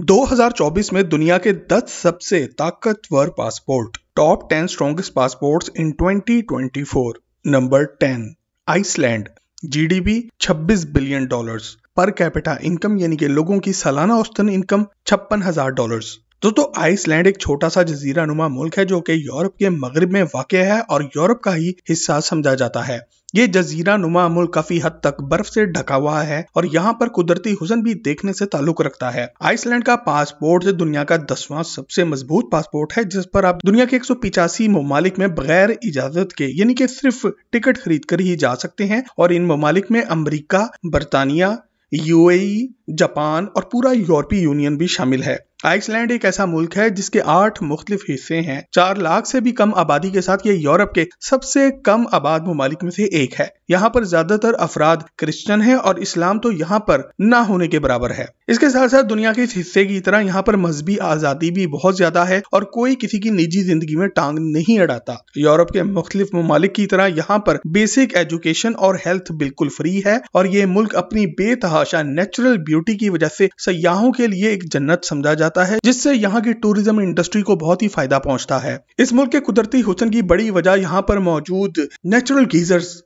2024 में दुनिया के 10 सबसे ताकतवर passport top 10 strongest passports in 2024 number 10 Iceland GDP 26 billion dollars per capita income यानी कि लोगों की सालाना औसतन इनकम छप्पन हजार डॉलर दोस्तों आइसलैंड एक छोटा सा जजीरा नुमा मुल्क है जो कि यूरोप के मगरब में वाक़ है और यूरोप का ही हिस्सा समझा जाता है ये जजीरा नुमा मुल्क काफी हद तक बर्फ से ढका हुआ है और यहाँ पर कुदरती हुसन भी देखने से ताल्लुक रखता है आइसलैंड का पासपोर्ट दुनिया का दसवां सबसे मजबूत पासपोर्ट है जिस पर आप दुनिया के एक सौ पिचासी ममालिक में बगैर इजाजत के यानी कि सिर्फ टिकट खरीद कर ही जा सकते हैं और इन ममालिक में अमरीका बरतानिया यूएई जापान और पूरा यूरोपीय यूनियन भी शामिल है आइसलैंड एक ऐसा मुल्क है जिसके आठ मुख्तलिफ हिस्से हैं चार लाख से भी कम आबादी के साथ ये यूरोप के सबसे कम आबाद ममालिक में से एक है यहाँ पर ज्यादातर अफराद क्रिश्चियन है और इस्लाम तो यहाँ पर ना होने के बराबर है इसके साथ साथ दुनिया के इस हिस्से की तरह यहाँ पर मजहबी आजादी भी बहुत ज्यादा है और कोई किसी की निजी जिंदगी में टांग नहीं अड़ाता यूरोप के मुख्तलिफ ममालिक की तरह यहाँ पर बेसिक एजुकेशन और हेल्थ बिल्कुल फ्री है और ये मुल्क अपनी बेतहाशा नेचुरल ब्यूटी की वजह से सयाहों के लिए एक जन्नत समझा जाता जाता है जिससे यहाँ की टूरिज्म इंडस्ट्री को बहुत ही फायदा पहुंचता है इस मुल्क के कुदरती हुसन की बड़ी वजह यहाँ पर मौजूद नेचुरल गीजर्स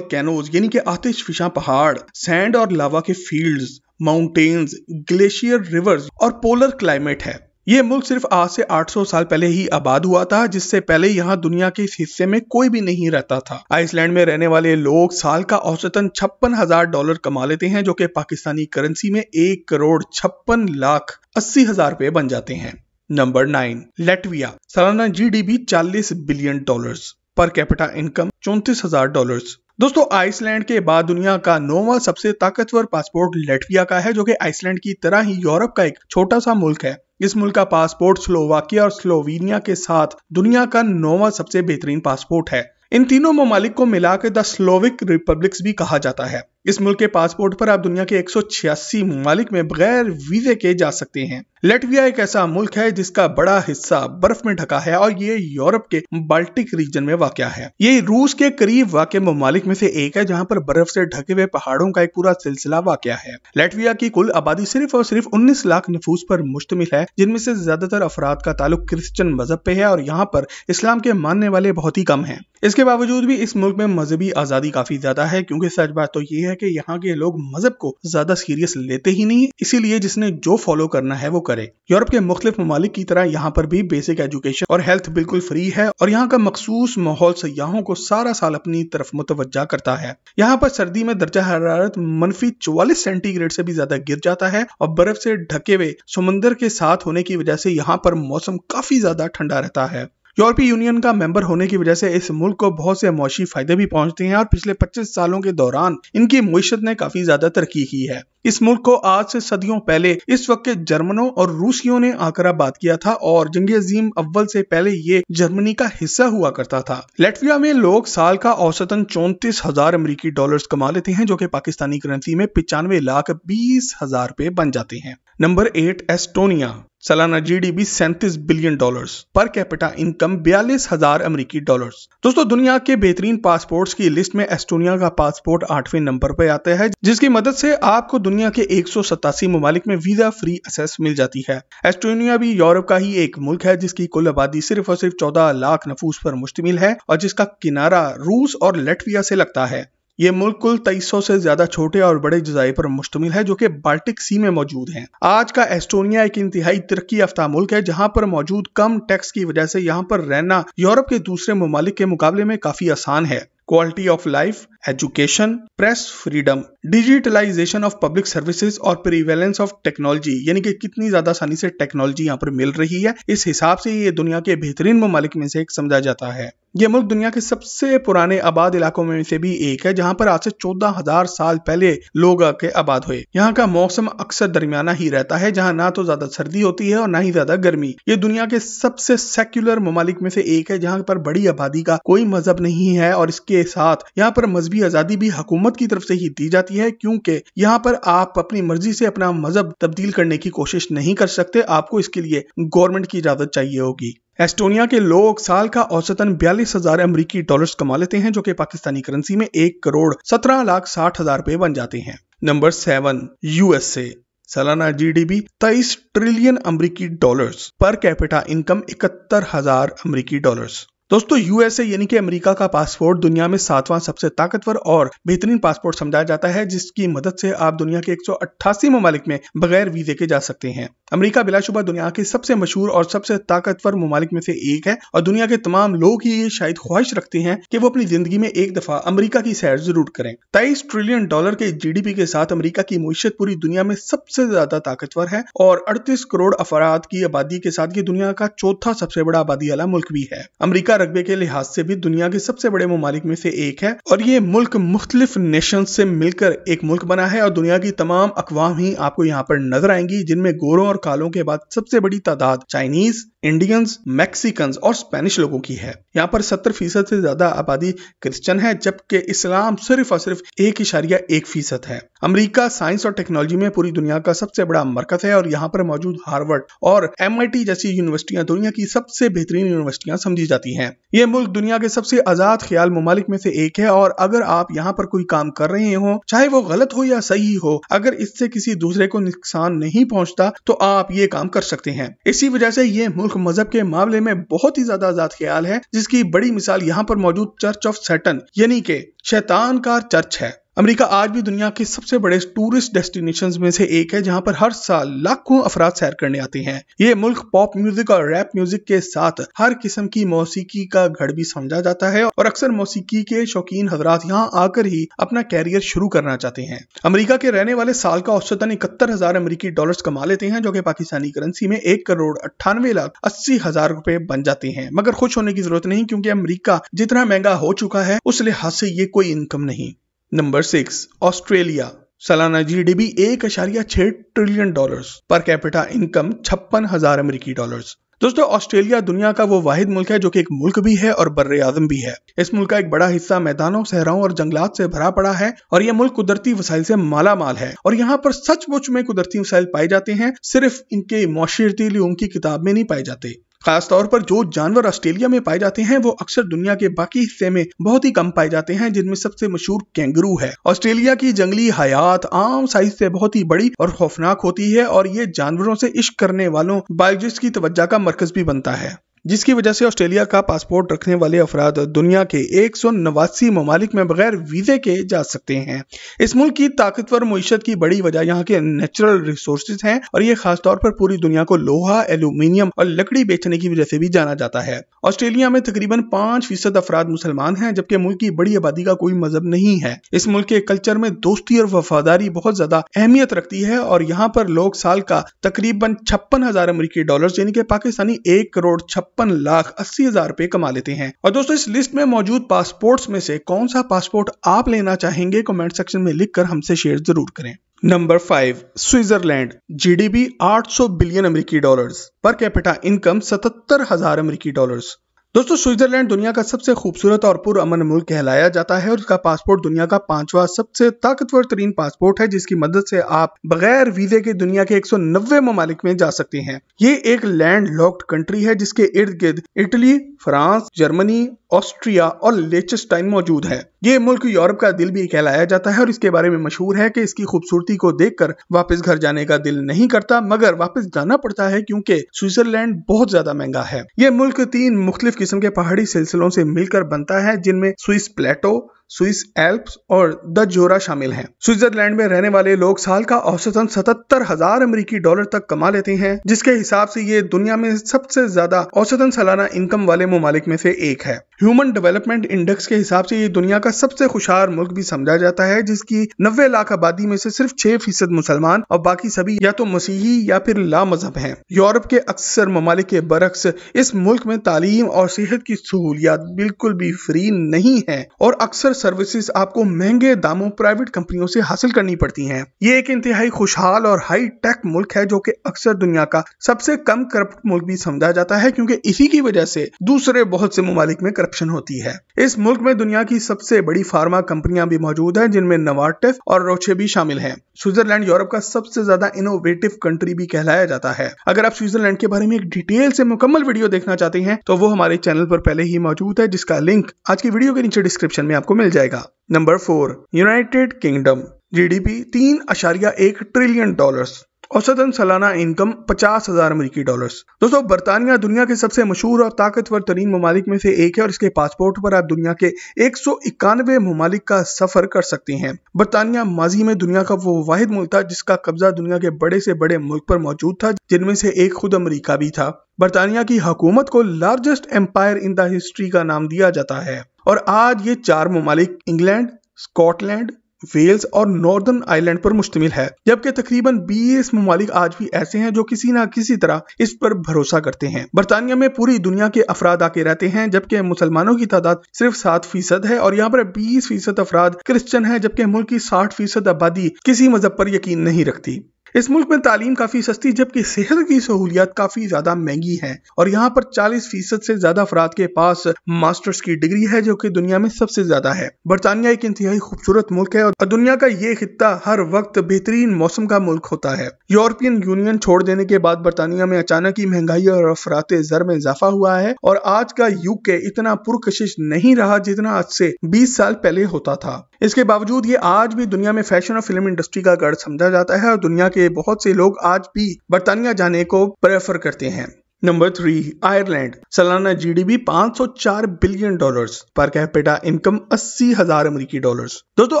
कैनोज यानी कि फिशा पहाड़ सैंड और लावा के फील्ड्स माउंटेन्स ग्लेशियर रिवर्स और पोलर क्लाइमेट है ये मुल्क सिर्फ आज से 800 साल पहले ही आबाद हुआ था जिससे पहले यहाँ दुनिया के इस हिस्से में कोई भी नहीं रहता था आइसलैंड में रहने वाले लोग साल का औसतन छप्पन हजार डॉलर कमा लेते हैं जो कि पाकिस्तानी करेंसी में एक करोड़ छप्पन लाख अस्सी हजार रुपए बन जाते हैं नंबर नाइन लेटविया सालाना GDP 40 billion dollars per capita income चौंतीस हजार डॉलर्स दोस्तों आइसलैंड के बाद दुनिया का नौवा सबसे ताकतवर पासपोर्ट लेटविया का है जो कि आइसलैंड की तरह ही यूरोप का एक छोटा सा मुल्क है इस मुल्क का पासपोर्ट स्लोवाकिया और स्लोवेनिया के साथ दुनिया का नौवा सबसे बेहतरीन पासपोर्ट है इन तीनों ममालिक को मिलाकर द स्लोविक रिपब्लिक्स भी कहा जाता है इस मुल्क के पासपोर्ट पर आप दुनिया के एक ममालिक में बगैर वीजे के जा सकते हैं लेटविया एक ऐसा मुल्क है जिसका बड़ा हिस्सा बर्फ में ढका है और ये यूरोप के बाल्टिक रीजन में वाक़ है ये रूस के करीब वाक़ ममालिक में से एक है जहाँ पर बर्फ से ढके हुए पहाड़ों का एक पूरा सिलसिला वाक़ है लेटविया की कुल आबादी सिर्फ और सिर्फ उन्नीस लाख नफूस पर मुश्तमिल है जिनमें से ज्यादातर अफराद का ताल्लुक क्रिश्चियन मजहब पे है और यहाँ पर इस्लाम के मानने वाले बहुत ही कम है इसके इसके बावजूद भी इस मुल्क में मजहबी आज़ादी काफ़ी ज़्यादा है क्योंकि सच बात तो ये है कि यहाँ के लोग मजहब को ज़्यादा सीरियस लेते ही नहीं इसीलिए जिसने जो फॉलो करना है वो करे यूरोप के मुख्तलिफ ममालिक की तरह यहाँ पर भी बेसिक एजुकेशन और हेल्थ बिल्कुल फ्री है और यहाँ का मखसूस माहौल सयाहों को सारा साल अपनी तरफ मुतवजा करता है यहाँ पर सर्दी में दर्जा हरारत मनफी चौवालीस सेंटीग्रेड से भी ज्यादा गिर जाता है और बर्फ से ढके हुए समुन्दर के साथ होने की वजह से यहाँ पर मौसम काफी ज्यादा ठंडा रहता है यूरोपीय यूनियन का मेंबर होने की वजह से इस मुल्क को बहुत से मुशी फायदे भी पहुंचते हैं और पिछले 25 सालों के दौरान इनकी मीशत ने काफी ज्यादा तरक्की की है इस मुल्क को आज से सदियों पहले इस वक्त के जर्मनों और रूसियों ने आकर बात किया था और जंग अजीम अव्वल से पहले ये जर्मनी का हिस्सा हुआ करता था लेटविया में लोग साल का औसतन चौंतीस हजार अमरीकी डॉलर कमा लेते हैं जो की पाकिस्तानी करेंसी में पिचानवे लाख बीस हजार रूपए बन जाते हैं नंबर एट एस्टोनिया सालाना जीडीपी सैंतीस billion dollars per capita income बयालीस हजार अमरीकी डॉलर्स दोस्तों दुनिया के बेहतरीन पासपोर्ट्स की लिस्ट में एस्टोनिया का पासपोर्ट आठवें नंबर पर आता है जिसकी मदद से आपको दुनिया के एक सौ सतासी ममालिक में वीजा फ्री असेस मिल जाती है एस्टोनिया भी यूरोप का ही एक मुल्क है जिसकी कुल आबादी सिर्फ और सिर्फ चौदह लाख नफूस पर मुश्तमिल है और जिसका किनारा रूस और लेटविया से लगता है ये मुल्क कुल तेईस से ज्यादा छोटे और बड़े जजाय पर मुश्तमिल है जो कि बाल्टिक सी में मौजूद हैं। आज का एस्टोनिया एक इंतहाई तरक्की याफ्ता मुल्क है जहां पर मौजूद कम टैक्स की वजह से यहाँ पर रहना यूरोप के दूसरे ममालिक के मुकाबले में काफी आसान है quality of life education press freedom digitalization of public services और प्रीवेलेंस ऑफ टेक्नोलॉजी यानी कि कितनी ज्यादा आसानी से टेक्नोलॉजी यहाँ पर मिल रही है इस हिसाब से ये दुनिया के बेहतरीन ममालिक में से एक समझा जाता है ये मुल्क दुनिया के सबसे पुराने आबाद इलाकों में से भी एक है जहाँ पर आज से चौदह हजार साल पहले लोग आके आबाद हुए यहाँ का मौसम अक्सर दरमियाना ही रहता है जहाँ ना तो ज्यादा सर्दी होती है और ना ही ज्यादा गर्मी ये दुनिया के सबसे सेक्युलर ममालिक में से एक है जहाँ पर बड़ी आबादी का कोई मजहब नहीं है और इसके साथ यहाँ पर मजहबी आजादी भी हुकूमत की तरफ से ही दी जाती है क्योंकि यहाँ पर आप अपनी मर्जी से अपना मजहब तब्दील करने की कोशिश नहीं कर सकते आपको इसके लिए गवर्नमेंट की इजाजत चाहिए होगी एस्टोनिया के लोग साल का औसतन बयालीस हजार अमरीकी डॉलर कमा लेते हैं जो कि पाकिस्तानी करेंसी में एक करोड़ सत्रह लाख साठ हजार रुपए बन जाते हैं नंबर सेवन यूएसए सालाना जीडीपी डी ट्रिलियन अमरीकी डॉलर्स पर कैपिटा इनकम इकहत्तर हजार अमरीकी डॉलर्स दोस्तों यूएसए यानी कि अमेरिका का पासपोर्ट दुनिया में सातवां सबसे ताकतवर और बेहतरीन पासपोर्ट समझाया जाता है जिसकी मदद से आप दुनिया के एक ममालिक में बगैर वीजे के जा सकते हैं अमेरिका बिलाशुबा दुनिया के सबसे मशहूर और सबसे ताकतवर ममालिक में से एक है और दुनिया के तमाम लोग ही ये शायद ख्वाहिश रखते हैं कि वो अपनी जिंदगी में एक दफा अमरीका की सैर जरूर करें तेईस ट्रिलियन डॉलर के जी के साथ अमरीका की मीशत पूरी दुनिया में सबसे ज्यादा ताकतवर है और अड़तीस करोड़ अफराद की आबादी के साथ ये दुनिया का चौथा सबसे बड़ा आबादी वाला मुल्क भी है अमरीका का रकबे के लिहाज से भी दुनिया के सबसे बड़े ममालिक में से एक है और ये मुल्क मुख्तलिफ नेशन से मिलकर एक मुल्क बना है और दुनिया की तमाम अकवाम ही आपको यहाँ पर नजर आएंगी जिनमें गोरों और कालों के बाद सबसे बड़ी तादाद चाइनीज इंडियंस मैक्सिकन्स और स्पेनिश लोगों की है यहाँ पर सत्तर फीसद से ज्यादा आबादी क्रिश्चियन है जबकि इस्लाम सिर्फ और सिर्फ एक इशारिया एक फीसद है अमरीका साइंस और टेक्नोलॉजी में पूरी दुनिया का सबसे बड़ा मरकज है और यहाँ पर मौजूद हार्वर्ड और एम जैसी यूनिवर्सिटियां दुनिया की सबसे बेहतरीन यूनिवर्सिटियां समझी जाती है हैं ये मुल्क दुनिया के सबसे आजाद ख्याल ममालिक में से एक है और अगर आप यहाँ पर कोई काम कर रहे हो चाहे वो गलत हो या सही हो अगर इससे किसी दूसरे को नुकसान नहीं पहुँचता तो आप ये काम कर सकते हैं इसी वजह से ये मुल्क मजहब के मामले में बहुत ही ज्यादा आजाद ख्याल है जिसकी बड़ी मिसाल यहाँ पर मौजूद चर्च ऑफ सेटन यानी के शैतान का चर्च है अमेरिका आज भी दुनिया के सबसे बड़े टूरिस्ट डेस्टिनेशन में से एक है जहां पर हर साल लाखों अफराद सैर करने आते हैं ये मुल्क पॉप म्यूजिक और रैप म्यूजिक के साथ हर किस्म की मौसीकी का घर भी समझा जाता है और अक्सर मौसीकी के शौकीन हजरात यहाँ आकर ही अपना कैरियर शुरू करना चाहते हैं अमरीका के रहने वाले साल का औसतन इकहत्तर हजार अमरीकी डॉलर कमा लेते हैं जो की पाकिस्तानी करेंसी में एक करोड़ अट्ठानवे लाख अस्सी हजार रूपए बन जाते हैं मगर खुश होने की जरूरत नहीं क्योंकि अमरीका जितना महंगा हो चुका है उस लिहाज से ये कोई इनकम नहीं नंबर सिक्स ऑस्ट्रेलिया सालाना बी एक अशारिया छह trillion dollar per capita income छप्पन हजार अमरीकी डॉलर दोस्तों ऑस्ट्रेलिया दुनिया का वो वाहिद मुल्क है जो कि एक मुल्क भी है और बर आजम भी है इस मुल्क का एक बड़ा हिस्सा मैदानों सहराओं और जंगलात से भरा पड़ा है और यह मुल्क कुदरती वसाइल से माला माल है और यहाँ पर सचमुच में कुदरती वसाइल पाए जाते हैं सिर्फ इनके माशरती लोगों की किताब में नहीं पाए जाते खासतौर पर जो जानवर ऑस्ट्रेलिया में पाए जाते हैं वो अक्सर दुनिया के बाकी हिस्से में बहुत ही कम पाए जाते हैं जिनमें सबसे मशहूर कैंगरू है ऑस्ट्रेलिया की जंगली हयात आम साइज से बहुत ही बड़ी और खौफनाक होती है और ये जानवरों से इश्क करने वालों बायोजिस्ट की तवज्जा का मरकज भी बनता है जिसकी वजह से ऑस्ट्रेलिया का पासपोर्ट रखने वाले अफराद दुनिया के एक सौ नवासी ममालिक में बगैर वीज़े के जा सकते हैं इस मुल्क की ताकतवर मीशत की बड़ी वजह यहाँ के नेचुरल रिसोर्सेज हैं और ये खासतौर पर पूरी दुनिया को लोहा एल्यूमिनियम और लकड़ी बेचने की वजह से भी जाना जाता है ऑस्ट्रेलिया में तकरीबन पांच फीसद अफराद मुसलमान हैं जबकि मुल्क की बड़ी आबादी का कोई मजहब नहीं है इस मुल्क के कल्चर में दोस्ती और वफादारी बहुत ज्यादा अहमियत रखती है और यहाँ पर लोग साल का तकरीबन छप्पन हजार अमरीकी डॉलर यानी कि पाकिस्तानी एक करोड़ छप्पन छप्पन लाख अस्सी हजार रूपए कमा लेते हैं और दोस्तों इस लिस्ट में मौजूद पासपोर्ट में से कौन सा पासपोर्ट आप लेना चाहेंगे कॉमेंट सेक्शन में लिख हमसे शेयर जरूर करें number five Switzerland GDP 800 billion अमेरिकी डॉलर्स पर कैपिटा इनकम सतहत्तर हजार अमेरिकी डॉलर्स दोस्तों स्विट्जरलैंड दुनिया का सबसे खूबसूरत और पुरअमन मुल्क कहलाया जाता है और उसका पासपोर्ट दुनिया का पांचवा सबसे ताकतवर तरीन पासपोर्ट है जिसकी मदद से आप बगैर वीजे के दुनिया के 190 ममालिक में जा सकते हैं ये एक लैंड लॉक्ड कंट्री है जिसके इर्द गिर्द इटली फ्रांस जर्मनी ऑस्ट्रिया और लेचस्टाइन मौजूद है ये मुल्क यूरोप का दिल भी कहलाया जाता है और इसके बारे में मशहूर है कि इसकी खूबसूरती को देखकर वापस घर जाने का दिल नहीं करता मगर वापस जाना पड़ता है क्योंकि स्विट्जरलैंड बहुत ज्यादा महंगा है ये मुल्क तीन मुख्तलिफ किस्म के पहाड़ी सिलसिलों से मिलकर बनता है जिनमें स्विस प्लेटो स्विस एल्प्स और द जोरा शामिल हैं स्विट्जरलैंड में रहने वाले लोग साल का औसतन सतहत्तर हजार अमरीकी डॉलर तक कमा लेते हैं जिसके हिसाब से ये दुनिया में सबसे ज्यादा औसतन सालाना इनकम वाले ममालिक में से एक है ह्यूमन डेवलपमेंट इंडेक्स के हिसाब से ये दुनिया का सबसे खुशहाल मुल्क भी समझा जाता है जिसकी नब्बे लाख आबादी में से सिर्फ छह फीसद मुसलमान और बाकी सभी या तो मसीही या फिर ला मजहब है यूरोप के अक्सर ममालिक के बरक्स इस मुल्क में तालीम और सेहत की सहूलियात बिल्कुल भी फ्री नहीं है और अक्सर सर्विसेज आपको महंगे दामों प्राइवेट कंपनियों से हासिल करनी पड़ती हैं ये एक इंतहाई खुशहाल और हाई टेक मुल्क है जो कि अक्सर दुनिया का सबसे कम करप्ट मुल्क भी समझा जाता है क्योंकि इसी की वजह से दूसरे बहुत से ममालिक में करप्शन होती है इस मुल्क में दुनिया की सबसे बड़ी फार्मा कंपनियां भी मौजूद है जिनमें नवार्टिफ और रोचे भी शामिल है स्विट्जरलैंड यूरोप का सबसे ज्यादा इनोवेटिव कंट्री भी कहलाया जाता है अगर आप स्विट्जरलैंड के बारे में एक डिटेल से मुकम्मल वीडियो देखना चाहते हैं तो वो हमारे चैनल पर पहले ही मौजूद है जिसका लिंक आज की वीडियो के नीचे डिस्क्रिप्शन में आपको मिल मिल जाएगा number four United Kingdom GDP तीन अशारिया एक ट्रिलियन डॉलर्स औसतन सालाना इनकम पचास हजार अमरीकी डॉलर दोस्तों बरतानिया दुनिया के सबसे मशहूर और ताकतवर तरीन ममालिक में से एक है और इसके पासपोर्ट पर आप दुनिया के एक सौ इक्यानवे ममालिक का सफर कर सकते हैं बरतानिया माजी में दुनिया का वो वाहिद मुल्क था जिसका कब्जा दुनिया के बड़े से बड़े मुल्क पर मौजूद था जिनमें से एक खुद अमरीका भी था बरतानिया की हकूमत को largest empire in the history का नाम दिया जाता है और आज ये चार ममालिक इंग्लैंड स्कॉटलैंड वेल्स और नॉर्दर्न आइलैंड पर मुश्तमिल है जबकि तकरीबन 20 ममालिक आज भी ऐसे हैं जो किसी ना किसी तरह इस पर भरोसा करते हैं बरतानिया में पूरी दुनिया के अफराद आके रहते हैं जबकि मुसलमानों की तादाद सिर्फ सात फीसद है और यहाँ पर बीस फीसद अफराद क्रिश्चन है जबकि मुल्क की साठ फीसद आबादी किसी मजहब पर यकीन नहीं रखती इस मुल्क में तालीम काफ़ी सस्ती जबकि सेहत की सहूलियात काफ़ी ज़्यादा महंगी हैं और यहाँ पर चालीस फीसद से ज़्यादा अफराद के पास मास्टर्स की डिग्री है जो कि दुनिया में सबसे ज़्यादा है बरतानिया एक इंतहाई खूबसूरत मुल्क है और दुनिया का ये खत्ता हर वक्त बेहतरीन मौसम का मुल्क होता है यूरोपियन यूनियन छोड़ देने के बाद बरतानिया में अचानक ही महंगाई और अफरात जर में इजाफा हुआ है और आज का यूके इतना पुरकशिश नहीं रहा जितना आज से बीस साल पहले होता था इसके बावजूद ये आज भी दुनिया में फैशन और फिल्म इंडस्ट्री का गढ़ समझा जाता है और दुनिया के बहुत से लोग आज भी बरतानिया जाने को प्रेफर करते हैं नंबर थ्री आयरलैंड सालाना जीडीपी 504 billion dollars per capita income अस्सी हजार अमरीकी डॉलर दोस्तों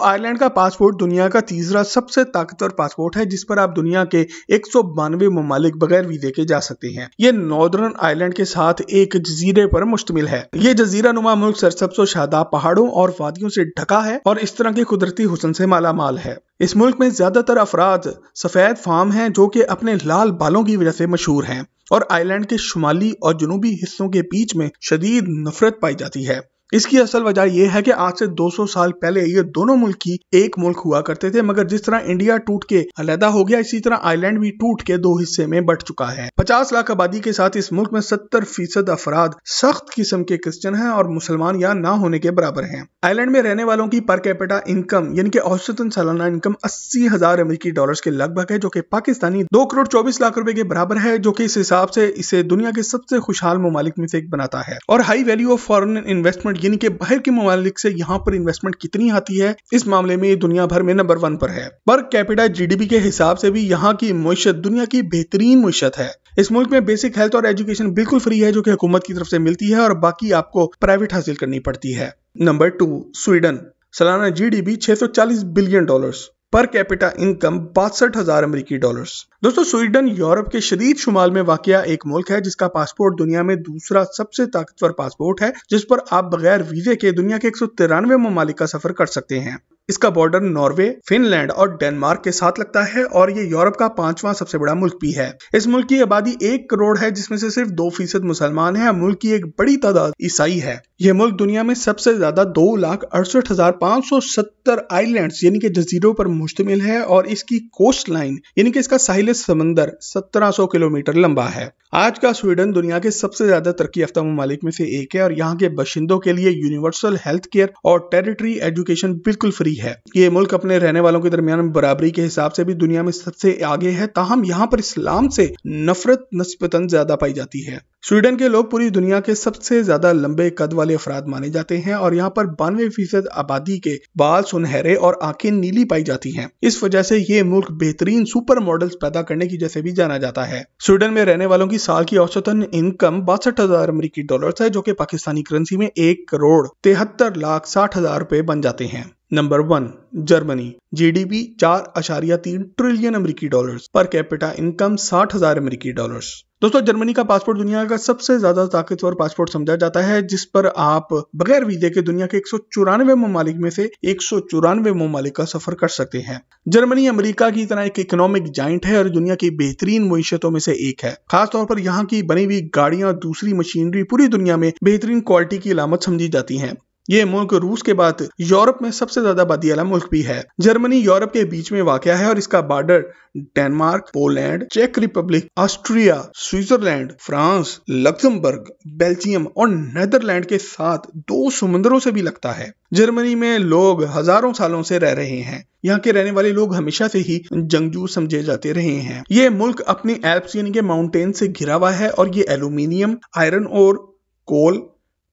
आयरलैंड का पासपोर्ट दुनिया का तीसरा सबसे ताकतवर पासपोर्ट है जिस पर आप दुनिया के एक सौ बानवे ममालिक बगैर वीजे के जा सकते हैं ये नॉर्दर्न आयरलैंड के साथ एक जजीरे पर मुश्तमिल है ये जजीरा नुमा मुल्क सरसब्सो शादा पहाड़ों और वादियों से ढका है और इस तरह के कुदरती हुसन से मालामाल है इस मुल्क में ज़्यादातर अफराद सफ़ेद फार्म हैं जो कि अपने लाल बालों की वजह से मशहूर हैं और आयरलैंड के शुमाली और जनूबी हिस्सों के बीच में शदीद नफरत पाई जाती है इसकी असल वजह यह है कि आज से 200 साल पहले ये दोनों मुल्क ही एक मुल्क हुआ करते थे मगर जिस तरह इंडिया टूट के अलहदा हो गया इसी तरह आइलैंड भी टूट के दो हिस्से में बट चुका है 50 लाख आबादी के साथ इस मुल्क में 70 फीसद अफराद सख्त किस्म के क्रिश्चियन हैं और मुसलमान या ना होने के बराबर है आयरलैंड में रहने वालों की पर कैपिटा इनकम यानी कि औसतन सालाना इनकम अस्सी हजार अमरीकी डॉलर के लगभग है जो की पाकिस्तानी दो करोड़ चौबीस लाख रूपए के बराबर है जो की इस हिसाब से इसे दुनिया के सबसे खुशहाल ममालिक में से एक बनाता है और high value of foreign investment investment यानी कि बाहर के ममालिक से यहाँ पर इन्वेस्टमेंट कितनी आती है इस मामले में ये दुनिया भर में नंबर वन पर है पर कैपिटा जीडीपी के हिसाब से भी यहाँ की मीशत दुनिया की बेहतरीन मीशत है इस मुल्क में बेसिक हेल्थ और एजुकेशन बिल्कुल फ्री है जो कि हुकूमत की तरफ से मिलती है और बाकी आपको प्राइवेट हासिल करनी पड़ती है नंबर टू स्वीडन सालाना जीडीपी 640 billion dollars per capita income बासठ हजार अमरीकी डॉलर दोस्तों स्वीडन यूरोप के शदीद शुमाल में वाक़ एक मुल्क है जिसका पासपोर्ट दुनिया में दूसरा सबसे ताकतवर पासपोर्ट है जिस पर आप बगैर वीजे के दुनिया के एक सौ तिरानवे ममालिक का सफर कर सकते हैं इसका बॉर्डर नॉर्वे फिनलैंड और डेनमार्क के साथ लगता है और ये यूरोप का पांचवा सबसे बड़ा मुल्क भी है इस मुल्क की आबादी एक करोड़ है जिसमें से सिर्फ दो फीसद मुसलमान है और मुल्क की एक बड़ी तादाद ईसाई है यह मुल्क दुनिया में सबसे ज्यादा दो लाख अड़सठ हजार पांच सौ सत्तर आईलैंड यानी कि जजीरों पर मुश्तमिल है और इसकी कोस्ट लाइन यानी कि इसका साहिल समंदर सत्रह सौ किलोमीटर लंबा है आज का स्वीडन दुनिया के सबसे ज्यादा तरक्की याफ्ता ममालिक में से एक है और यहाँ के बाशिंदों के लिए यूनिवर्सल हेल्थ केयर और टेरिटरी एजुकेशन बिल्कुल फ्री हुई है ये मुल्क अपने रहने वालों के दरमियान बराबरी के हिसाब से भी दुनिया में सबसे आगे है ताहम यहाँ पर इस्लाम से नफरत नस्बतन ज्यादा पाई जाती है स्वीडन के लोग पूरी दुनिया के सबसे ज्यादा लंबे कद वाले अफराद माने जाते हैं और यहाँ पर बानवे फीसद आबादी के बाल सुनहरे और आंखें नीली पाई जाती हैं। इस वजह से ये मुल्क बेहतरीन सुपर मॉडल्स पैदा करने की जैसे भी जाना जाता है स्वीडन में रहने वालों की साल की औसतन इनकम बासठ हजार अमरीकी डॉलर है जो की पाकिस्तानी करेंसी में एक करोड़ तिहत्तर लाख साठ हजार रूपए बन जाते हैं नंबर वन जर्मनी जीडीपी चार अशारिया तीन ट्रिलियन अमेरिकी डॉलर्स पर कैपिटा इनकम साठ हजार अमेरिकी डॉलर्स दोस्तों जर्मनी का पासपोर्ट दुनिया का सबसे ज्यादा ताकतवर पासपोर्ट समझा जाता है जिस पर आप बगैर वीजे के दुनिया के एक सौ चौरानवे ममालिक में से एक सौ चौरानवे ममालिक का सफर कर सकते हैं जर्मनी अमेरिका की तरह एक इकोनॉमिक जाइंट है और दुनिया की बेहतरीन मीशतों में से एक है खासतौर पर यहाँ की बनी हुई गाड़ियां दूसरी मशीनरी पूरी दुनिया में बेहतरीन क्वालिटी की अलामत समझी जाती है ये मुल्क रूस के बाद यूरोप में सबसे ज्यादा आबादी वाला मुल्क भी है जर्मनी यूरोप के बीच में वाक़ है और इसका बॉर्डर डेनमार्क पोलैंड चेक Republic Austria Switzerland France Luxembourg Belgium और नेदरलैंड के साथ दो समुद्रों से भी लगता है जर्मनी में लोग हजारों सालों से रह रहे हैं यहाँ के रहने वाले लोग हमेशा से ही जंगजू समझे जाते रहे हैं ये मुल्क अपने एल्प्स यानी के माउंटेन से घिरा हुआ है और ये एल्यूमिनियम आयरन और coal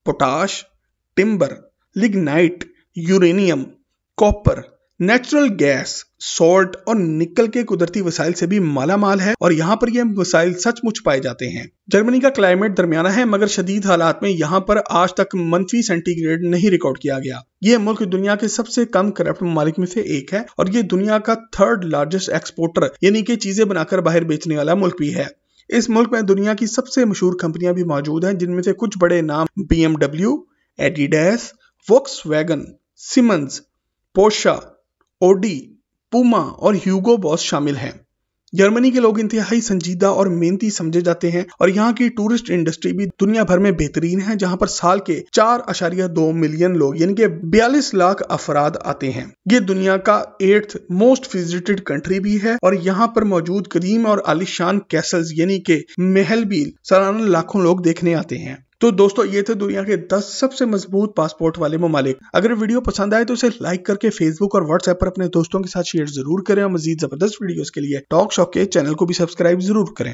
potash timber lignite uranium copper natural gas salt और निकल के कुदरती वसाइल से भी मालामाल है और यहाँ पर ये वसाइल सचमुच पाए जाते हैं जर्मनी का क्लाइमेट दरमियाना है मगर शदीद हालात में यहाँ पर आज तक मनफी सेंटीग्रेड नहीं रिकॉर्ड किया गया ये मुल्क दुनिया के सबसे कम करप्ट ममालिक में से एक है और ये दुनिया का थर्ड लार्जेस्ट एक्सपोर्टर यानी कि चीजें बनाकर बाहर बेचने वाला मुल्क भी है इस मुल्क में दुनिया की सबसे मशहूर कंपनियां भी मौजूद हैं जिनमें से कुछ बड़े नाम बी Adidas wagon Siemens Porsche Audi Puma और ह्यूगो बॉस शामिल हैं जर्मनी के लोग इंतहाई संजीदा और मेहनती समझे जाते हैं और यहाँ की टूरिस्ट इंडस्ट्री भी दुनिया भर में बेहतरीन है जहाँ पर साल के चार अशारिया दो मिलियन लोग यानी कि बयालीस लाख अफराद आते हैं ये दुनिया का एट्थ मोस्ट विजिटेड कंट्री भी है और यहाँ पर मौजूद करीम और आलिशान कैसल्स यानी के महल भी सालाना लाखों लोग देखने आते हैं तो दोस्तों ये थे दुनिया के 10 सबसे मजबूत पासपोर्ट वाले ममालिक अगर वीडियो पसंद आए तो इसे लाइक करके फेसबुक और व्हाट्सएप पर अपने दोस्तों के साथ शेयर जरूर करें और मजीद जबरदस्त वीडियोस के लिए टॉक शॉक के चैनल को भी सब्सक्राइब जरूर करें